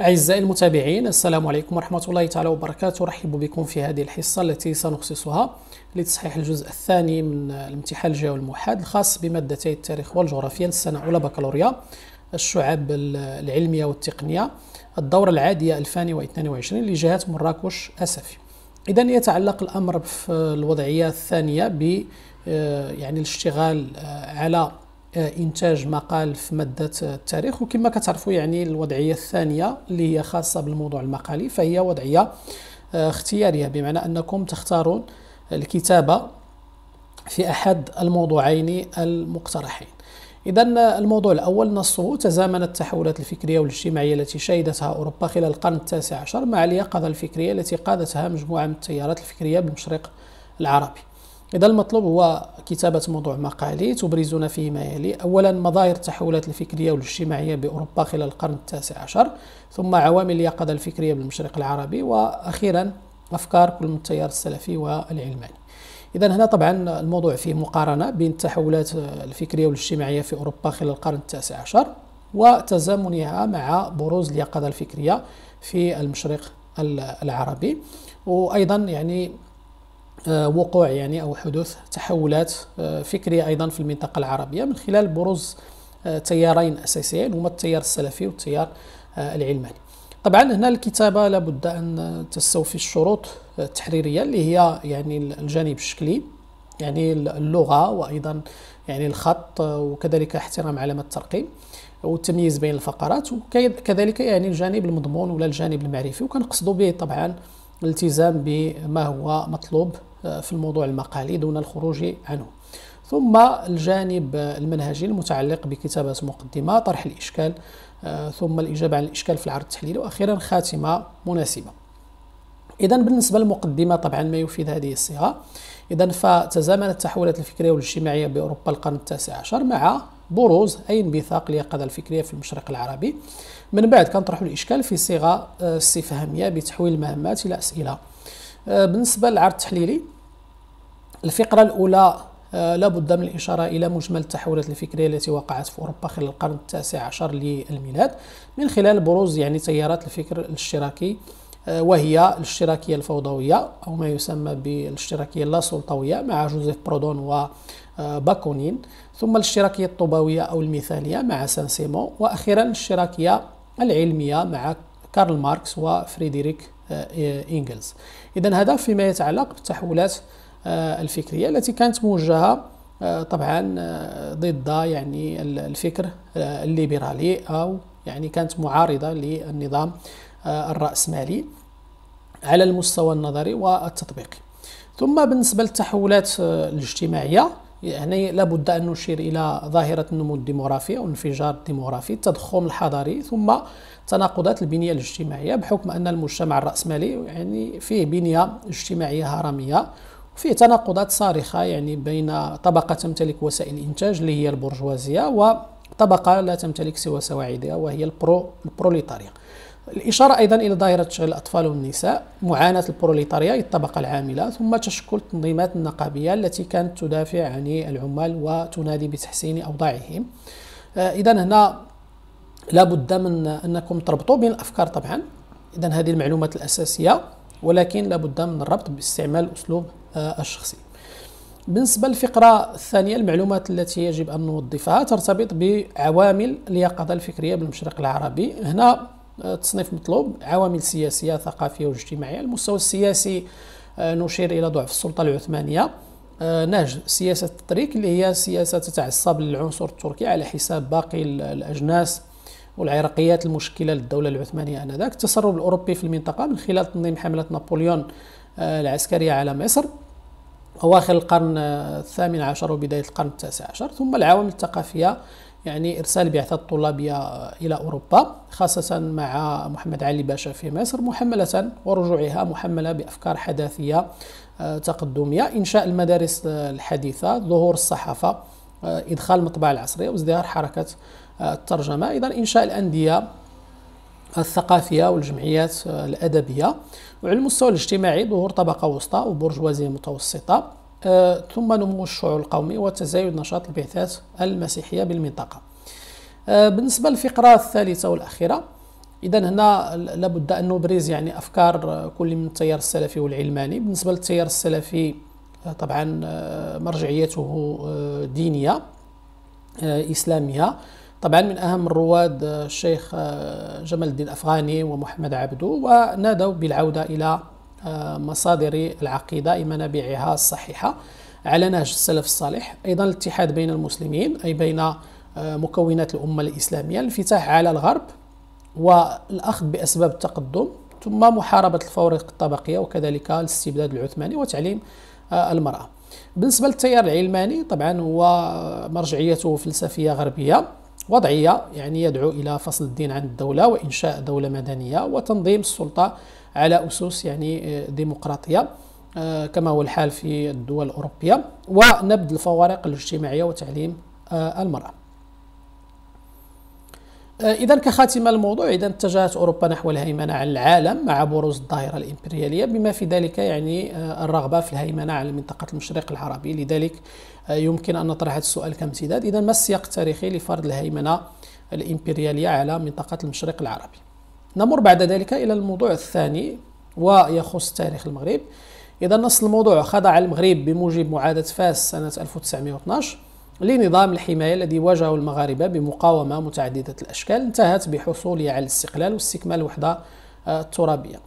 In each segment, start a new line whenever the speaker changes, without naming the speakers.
أعزائي المتابعين السلام عليكم ورحمة الله تعالى وبركاته أرحب بكم في هذه الحصة التي سنخصصها لتصحيح الجزء الثاني من الامتحان الجوي الموحد الخاص بمادتي التاريخ والجغرافيا للسنة أولى بكالوريا الشعب العلمية والتقنية الدورة العادية 2022 لجهة مراكش أسفي إذا يتعلق الأمر في الوضعية الثانية ب آه، يعني الاشتغال آه، على آه، انتاج مقال في ماده التاريخ وكما كتعرفوا يعني الوضعيه الثانيه اللي هي خاصه بالموضوع المقالي فهي وضعيه آه، اختياريه بمعنى انكم تختارون الكتابه في احد الموضوعين المقترحين إذا الموضوع الأول نصه تزامنت التحولات الفكرية والاجتماعية التي شهدتها أوروبا خلال القرن التاسع عشر مع اليقظة الفكرية التي قادتها مجموعة من التيارات الفكرية بالمشرق العربي. إذا المطلوب هو كتابة موضوع مقالي تبرزون فيه ما يلي أولا مظاهر التحولات الفكرية والاجتماعية بأوروبا خلال القرن التاسع عشر ثم عوامل اليقظة الفكرية بالمشرق العربي وأخيرا أفكار كل من التيار السلفي والعلماني إذا هنا طبعا الموضوع فيه مقارنة بين التحولات الفكرية والاجتماعية في أوروبا خلال القرن التاسع عشر وتزامنها مع بروز اليقظة الفكرية في المشرق العربي وأيضا يعني آه، وقوع يعني او حدوث تحولات آه، فكريه ايضا في المنطقه العربيه من خلال بروز آه، تيارين اساسيين هما التيار السلفي والتيار العلماني. طبعا هنا الكتابه لابد ان تستوفي الشروط التحريريه اللي هي يعني الجانب الشكلي يعني اللغه وايضا يعني الخط وكذلك احترام علامه الترقيم والتمييز بين الفقرات وكذلك يعني الجانب المضمون ولا الجانب المعرفي وكنقصدوا به طبعا الالتزام بما هو مطلوب في الموضوع المقالي دون الخروج عنه ثم الجانب المنهجي المتعلق بكتابة مقدمة طرح الإشكال آه، ثم الإجابة عن الإشكال في العرض التحليلي وأخيرا خاتمة مناسبة إذا بالنسبة للمقدمة طبعا ما يفيد هذه الصيغة إذا فتزامنت التحولات الفكرية والاجتماعية بأوروبا القرن التاسع عشر مع بروز أي انبثاق اليقظة الفكرية في المشرق العربي من بعد كنطرحوا الإشكال في صيغة آه، استفهامية بتحويل المهمات إلى أسئلة آه، بالنسبة للعرض التحليلي الفقرة الأولى آه، لابد من الإشارة إلى مجمل التحولات الفكرية التي وقعت في أوروبا خلال القرن التاسع عشر للميلاد من خلال بروز يعني تيارات الفكر الاشتراكي آه، وهي الاشتراكية الفوضوية أو ما يسمى بالاشتراكية اللاسلطوية مع جوزيف برودون وباكونين آه، ثم الاشتراكية الطوباوية أو المثالية مع سان سيمون وأخيرا الاشتراكية العلمية مع كارل ماركس وفريدريك إنجلز إذا هذا فيما يتعلق بالتحولات آه، الفكرية التي كانت موجهة آه، طبعا آه، ضد يعني الفكر الليبرالي أو يعني كانت معارضة للنظام الرأسمالي على المستوى النظري والتطبيقي ثم بالنسبة للتحولات الاجتماعية يعني لابد أن نشير إلى ظاهرة النمو الديموغرافي أو الانفجار الديموغرافي التضخم الحضاري ثم تناقضات البنية الاجتماعية بحكم أن المجتمع الرأسمالي يعني فيه بنية اجتماعية هرمية في تناقضات صارخة يعني بين طبقة تمتلك وسائل الإنتاج اللي هي البرجوازية وطبقة لا تمتلك سوى سواعدها وهي البرو البروليتاريا الإشارة أيضا إلى ظاهرة تشغيل الأطفال والنساء معاناة البروليتاريا الطبقة العاملة ثم تشكل التنظيمات النقابية التي كانت تدافع عن العمال وتنادي بتحسين أوضاعهم آه، إذا هنا لابد من أنكم تربطوا بين الأفكار طبعا إذا هذه المعلومات الأساسية ولكن لابد من الربط باستعمال أسلوب آه، الشخصي بالنسبة للفقرة الثانية المعلومات التي يجب أن نوظفها ترتبط بعوامل اليقظة الفكرية بالمشرق العربي هنا التصنيف آه، مطلوب عوامل سياسية ثقافية واجتماعية المستوى السياسي آه، نشير إلى ضعف السلطة العثمانية نهج سياسة التطريق اللي هي سياسة تتعصب للعنصر التركي على حساب باقي الأجناس والعراقيات المشكلة للدولة العثمانية آنذاك التسرب الأوروبي في المنطقة من خلال تنظيم حملة نابليون العسكرية على مصر أواخر القرن الثامن عشر وبداية القرن التاسع عشر ثم العوامل الثقافية يعني إرسال بعثة طلابية إلى أوروبا خاصة مع محمد علي باشا في مصر محملة ورجوعها محملة بأفكار حداثية آه، تقدمية إنشاء المدارس الحديثة ظهور الصحافة آه، إدخال المطبعة العصرية وازدهار حركة آه، الترجمة أيضا إنشاء الأندية الثقافيه والجمعيات آه، الادبيه وعلى المستوى الاجتماعي ظهور طبقه وسطى وبرجوازيه متوسطه آه، ثم نمو الشعور القومي وتزايد نشاط البعثات المسيحيه بالمنطقه آه، بالنسبه للفقره الثالثه والاخيره اذا هنا لابد ان نبرز يعني افكار كل من التيار السلفي والعلماني بالنسبه للتيار السلفي طبعا مرجعيته دينيه اسلاميه طبعا من أهم الرواد آه، الشيخ آه، جمال الدين الأفغاني ومحمد عبدو ونادوا بالعودة إلى آه، مصادر العقيدة منابعها الصحيحة على نهج السلف الصالح أيضا الاتحاد بين المسلمين أي بين مكونات الأمة الإسلامية الانفتاح على الغرب والأخذ بأسباب التقدم ثم محاربة الفوارق الطبقية وكذلك الاستبداد العثماني وتعليم المرأة بالنسبة للتيار العلماني طبعا هو مرجعيته فلسفية غربية وضعية يعني يدعو إلى فصل الدين عن الدولة وإنشاء دولة مدنية وتنظيم السلطة على أسس يعني آه، ديمقراطية آه، كما هو الحال في الدول الأوروبية ونبذ الفوارق الاجتماعية وتعليم آه، المرأة آه، إذا كخاتمة الموضوع إذا اتجهت أوروبا نحو الهيمنة على العالم مع بروز الظاهرة الإمبريالية بما في ذلك يعني آه، الرغبة في الهيمنة على منطقة المشرق العربي لذلك آه، يمكن أن نطرح هذا السؤال كامتداد إذا ما السياق التاريخي لفرض الهيمنة الإمبريالية على منطقة المشرق العربي نمر بعد ذلك إلى الموضوع الثاني ويخص تاريخ المغرب إذا نص الموضوع خضع المغرب بموجب معاهدة فاس سنة 1912 لنظام الحماية الذي واجهه المغاربة بمقاومة متعددة الأشكال انتهت بحصولها على الاستقلال واستكمال الوحدة الترابية آه،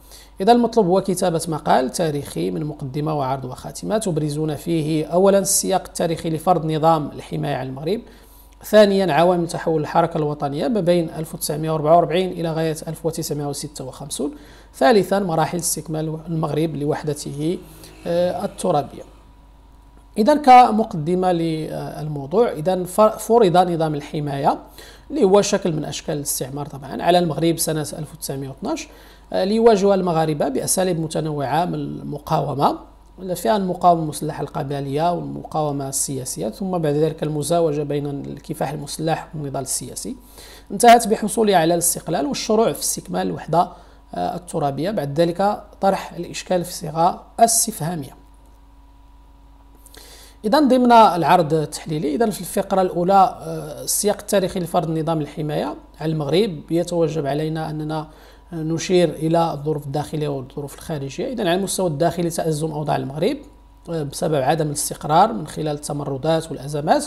إذا المطلوب هو كتابة مقال تاريخي من مقدمة وعرض وخاتمة تبرزون فيه أولا السياق التاريخي لفرض نظام الحماية على المغرب ثانيا عوامل تحول الحركة الوطنية ما بين 1944 إلى غاية 1956 ثالثا مراحل استكمال المغرب لوحدته آه، الترابية إذا كمقدمة للموضوع إذا فرض نظام الحماية اللي هو شكل من أشكال الاستعمار طبعا على المغرب سنة 1912 آه، ليواجه المغاربة بأساليب متنوعة من المقاومة فيها المقاومة المسلحة القبلية والمقاومة السياسية ثم بعد ذلك المزاوجة بين الكفاح المسلح والنضال السياسي انتهت بحصولها على الاستقلال والشروع في استكمال الوحدة آه، الترابية بعد ذلك طرح الإشكال في صيغة استفهامية اذا ضمن العرض التحليلي اذا في الفقره الاولى آه، السياق التاريخي لفرض نظام الحمايه على المغرب يتوجب علينا اننا نشير الى الظروف الداخليه والظروف الخارجيه اذا على المستوى الداخلي تازم اوضاع المغرب آه، بسبب عدم الاستقرار من خلال التمردات والازمات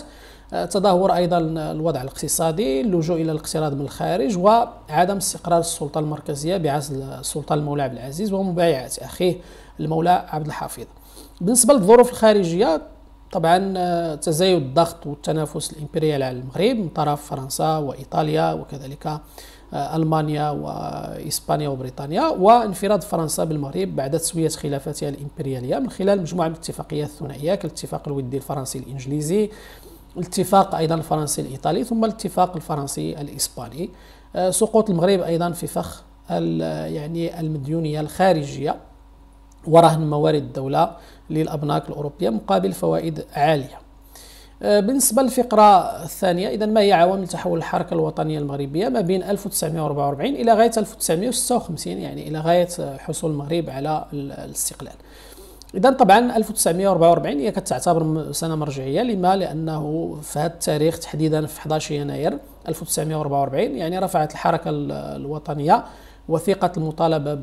آه، تدهور ايضا الوضع الاقتصادي اللجوء الى الاقتراض من الخارج وعدم استقرار السلطه المركزيه بعزل السلطه المولى عبد العزيز ومبايعه اخيه المولى عبد الحفيظ بالنسبه للظروف الخارجيه طبعا آه، تزايد الضغط والتنافس الامبريالي على المغرب من طرف فرنسا وايطاليا وكذلك آه، المانيا واسبانيا وبريطانيا وانفراد فرنسا بالمغرب بعد تسويه خلافاتها الامبرياليه من خلال مجموعه من الاتفاقيات الثنائيه كالاتفاق الودي الفرنسي الانجليزي الاتفاق ايضا الفرنسي الايطالي ثم الاتفاق الفرنسي الاسباني آه، سقوط المغرب ايضا في فخ يعني المديونيه الخارجيه ورهن موارد الدولة للأبناك الأوروبية مقابل فوائد عالية آه، بالنسبة للفقرة الثانية إذا ما هي عوامل تحول الحركة الوطنية المغربية ما بين 1944 إلى غاية 1956 يعني إلى غاية حصول المغرب على الاستقلال إذا طبعا 1944 هي كتعتبر سنة مرجعية لما لأنه في هذا التاريخ تحديدا في 11 يناير 1944 يعني رفعت الحركة الوطنية وثيقه المطالبه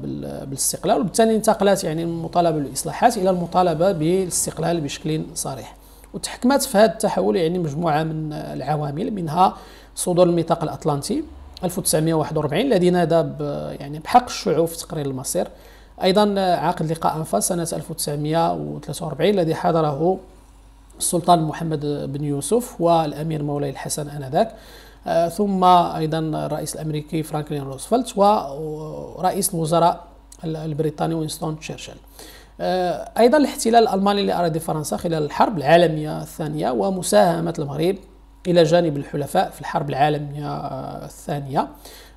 بالاستقلال وبالتالي انتقلت يعني المطالبه بالاصلاحات الى المطالبه بالاستقلال بشكل صريح وتحكمت في هذا التحول يعني مجموعه من العوامل منها صدور الميثاق الاطلنطي 1941 الذي نادى يعني بحق الشعوب في تقرير المصير ايضا عقد لقاء انفاس سنه 1943 الذي حضره السلطان محمد بن يوسف والامير مولاي الحسن انذاك آه، ثم ايضا الرئيس الامريكي فرانكلين روزفلت ورئيس الوزراء البريطاني وينستون تشرشل آه، ايضا الاحتلال الالماني لأراضي فرنسا خلال الحرب العالميه الثانيه ومساهمه المغرب الى جانب الحلفاء في الحرب العالميه آه، الثانيه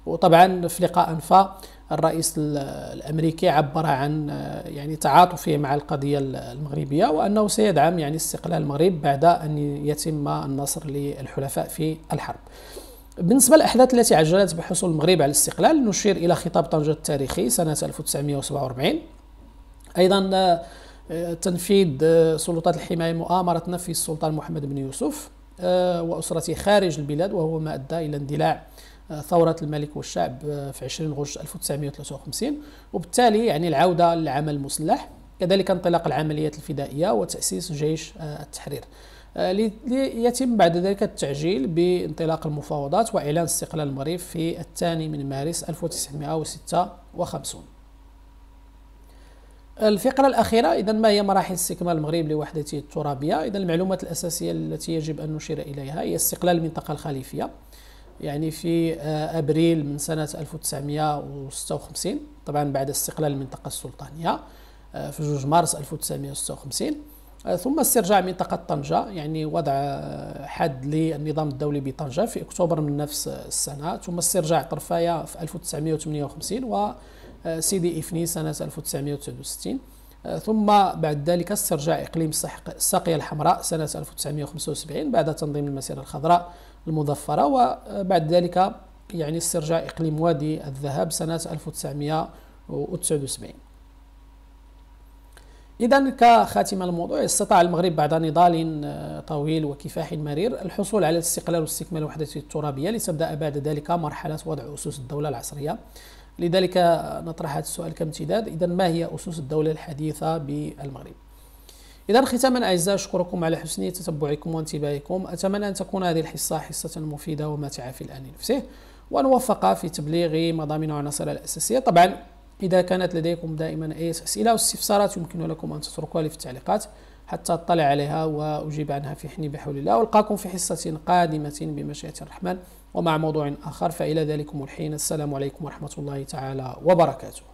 وطبعا في لقاء انفا الرئيس الامريكي عبر عن آه، يعني تعاطفه مع القضيه المغربيه وانه سيدعم يعني استقلال المغرب بعد ان يتم النصر للحلفاء في الحرب. بالنسبه للاحداث التي عجلت بحصول المغرب على الاستقلال نشير الى خطاب طنجه التاريخي سنه 1947 ايضا آه، تنفيذ آه، سلطات الحمايه مؤامره نفي السلطان محمد بن يوسف واسرته خارج البلاد وهو ما ادى الى اندلاع ثورة الملك والشعب آه، في 20 غشت 1953 وبالتالي يعني العودة للعمل المسلح كذلك انطلاق العمليات الفدائية وتأسيس جيش آه، التحرير آه، ليتم بعد ذلك التعجيل بانطلاق المفاوضات وإعلان استقلال المغرب في الثاني من مارس 1956 الفقرة الأخيرة إذا ما هي مراحل استكمال المغرب لوحدته الترابية؟ إذا المعلومات الأساسية التي يجب أن نشير إليها هي استقلال المنطقة الخليفية يعني في آه، ابريل من سنه 1956 طبعا بعد استقلال المنطقه السلطانيه آه، في 2 مارس 1956 آه، ثم استرجاع منطقة طنجة يعني وضع حد للنظام الدولي بطنجة في أكتوبر من نفس السنة ثم استرجاع طرفايا في 1958 وسيدي إفني سنة 1969 ثم بعد ذلك استرجاع إقليم الساقية الحمراء سنة 1975 بعد تنظيم المسيرة الخضراء المظفرة وبعد ذلك يعني استرجاع إقليم وادي الذهب سنة 1979 إذا كخاتمة الموضوع استطاع المغرب بعد نضال آه، طويل وكفاح مرير الحصول على الاستقلال واستكمال وحدته الترابية لتبدأ بعد ذلك مرحلة وضع أسس الدولة العصرية لذلك نطرح هذا السؤال كامتداد إذا ما هي أسس الدولة الحديثة بالمغرب؟ إذا ختاما أعزائي أشكركم على حسن تتبعكم وانتباهكم أتمنى أن تكون هذه الحصة حصة مفيدة وماتعة في الآن نفسه وأن وفق في تبليغ مضامين وعناصر الأساسية طبعا إذا كانت لديكم دائما أي أسئلة أو استفسارات يمكن لكم أن تتركوها لي في التعليقات حتى أطلع عليها وأجيب عنها في حين بحول الله ألقاكم في حصة قادمة بمشيئة الرحمن ومع موضوع آخر فإلى ذلكم الحين السلام عليكم ورحمة الله تعالى وبركاته